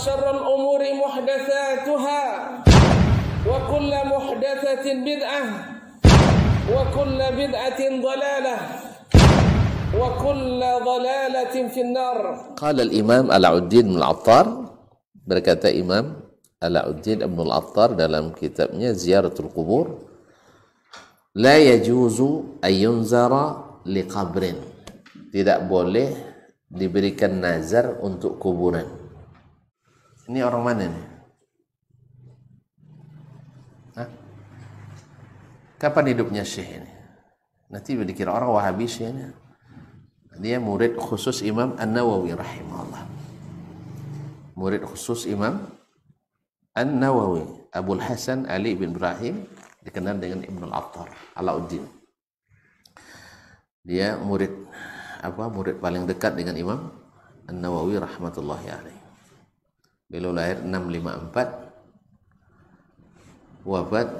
وشر الأمور محدثاتها وكل محدثة بدعة وكل بدعة ضلالة وكل ضلالة في النار قال الإمام العدين بن العطار berkata Imam Alauddin Ibnul Attar dalam kitabnya Ziyaratul Qubur la yajuzu ayyunzara liqabrin tidak boleh diberikan nazar untuk kuburan Ini orang mana nih? Hah? Kapan hidupnya Syekh ini? Nanti dikira orang Wahabi Syekh ini. Dia murid khusus Imam An-Nawawi rahimahullah. Murid khusus Imam An-Nawawi. Abul Hasan Ali bin Ibrahim dikenal dengan Ibnu Al-Attar, Alauddin. Dia murid apa murid paling dekat dengan Imam An-Nawawi rahmatullahi alaihi beliau lahir 654 wafat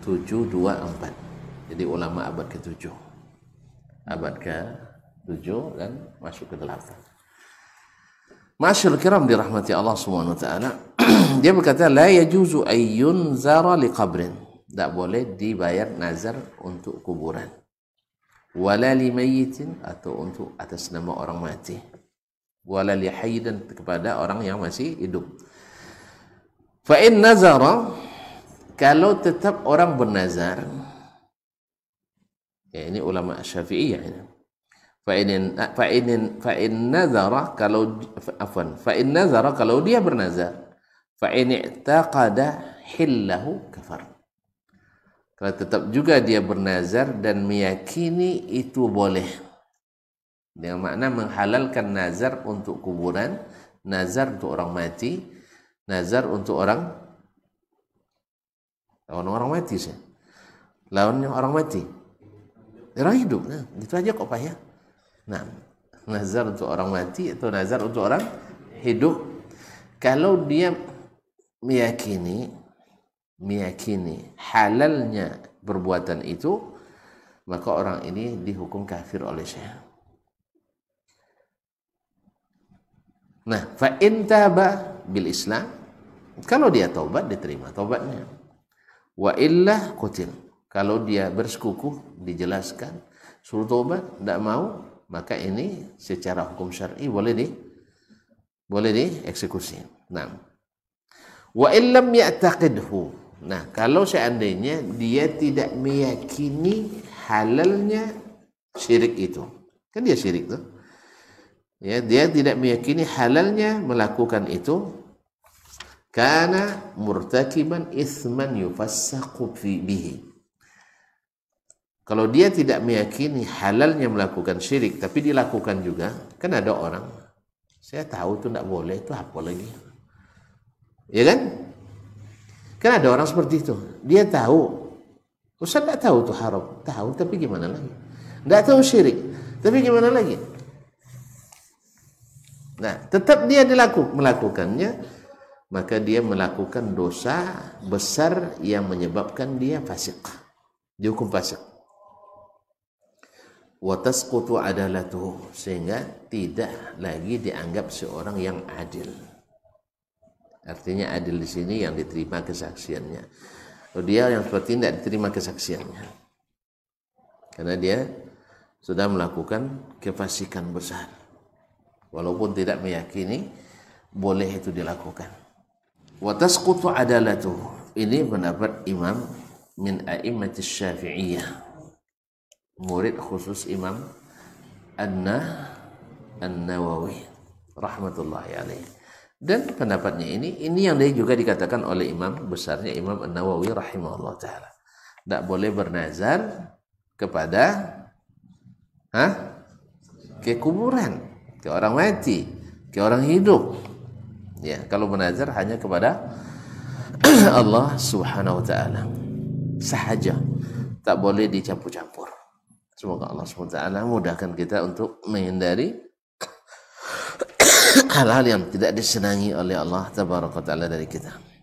724 jadi ulama abad ke-7 abad ke-7 dan masuk ke-8 Masyur kiram dirahmati Allah subhanahu wa ta'ala Dia berkata La yajuzu ayyun zara li Tak boleh dibayar nazar untuk kuburan Wala li Atau untuk atas nama orang mati walali dan kepada orang yang masih hidup. fa'in in nazara kalau tetap orang bernazar ya ini ulama Syafi'iyah ini. fa'in fa'in fa'in in nazara kalau afwan fa nazara kalau dia bernazar fa'in in hillahu kafar. Kalau tetap juga dia bernazar dan meyakini itu boleh dengan makna menghalalkan nazar untuk kuburan nazar untuk orang mati nazar untuk orang lawan orang mati sih lawannya orang mati orang hidup nah, itu aja kok pak ya nah nazar untuk orang mati atau nazar untuk orang hidup kalau dia meyakini meyakini halalnya perbuatan itu maka orang ini dihukum kafir oleh syekh. Nah, fa intaba bil Islam, kalau dia taubat diterima taubatnya. Wa illah kutil. Kalau dia bersekukuh dijelaskan suruh taubat tidak mau maka ini secara hukum syar'i boleh di boleh dieksekusi. Nah, wa illam ya'taqidhu. Nah, kalau seandainya dia tidak meyakini halalnya syirik itu. Kan dia syirik tuh ya dia tidak meyakini halalnya melakukan itu karena murtakiban isman yufassaqu bihi kalau dia tidak meyakini halalnya melakukan syirik tapi dilakukan juga kan ada orang saya tahu itu tidak boleh itu apa lagi ya kan kan ada orang seperti itu dia tahu Ustaz tidak tahu itu haram tahu tapi gimana lagi tidak tahu syirik tapi gimana lagi Nah, tetap dia dilaku, melakukannya, maka dia melakukan dosa besar yang menyebabkan dia fasik. Dihukum fasik. Wa adalah adalatuhu sehingga tidak lagi dianggap seorang yang adil. Artinya adil di sini yang diterima kesaksiannya. Dia yang seperti ini tidak diterima kesaksiannya. Karena dia sudah melakukan kefasikan besar walaupun tidak meyakini boleh itu dilakukan wa tasqutu adalatuh ini pendapat imam min a'immatis syafi'iyah murid khusus imam Anna An-Nawawi rahmatullahi alaih dan pendapatnya ini ini yang juga dikatakan oleh imam besarnya Imam An-Nawawi rahimahullah taala tidak boleh bernazar kepada ha? ke ke orang mati, ke orang hidup. Ya, kalau menazar hanya kepada Allah Subhanahu wa taala sahaja. Tak boleh dicampur-campur. Semoga Allah Subhanahu wa taala mudahkan kita untuk menghindari hal-hal yang tidak disenangi oleh Allah tabaraka taala dari kita.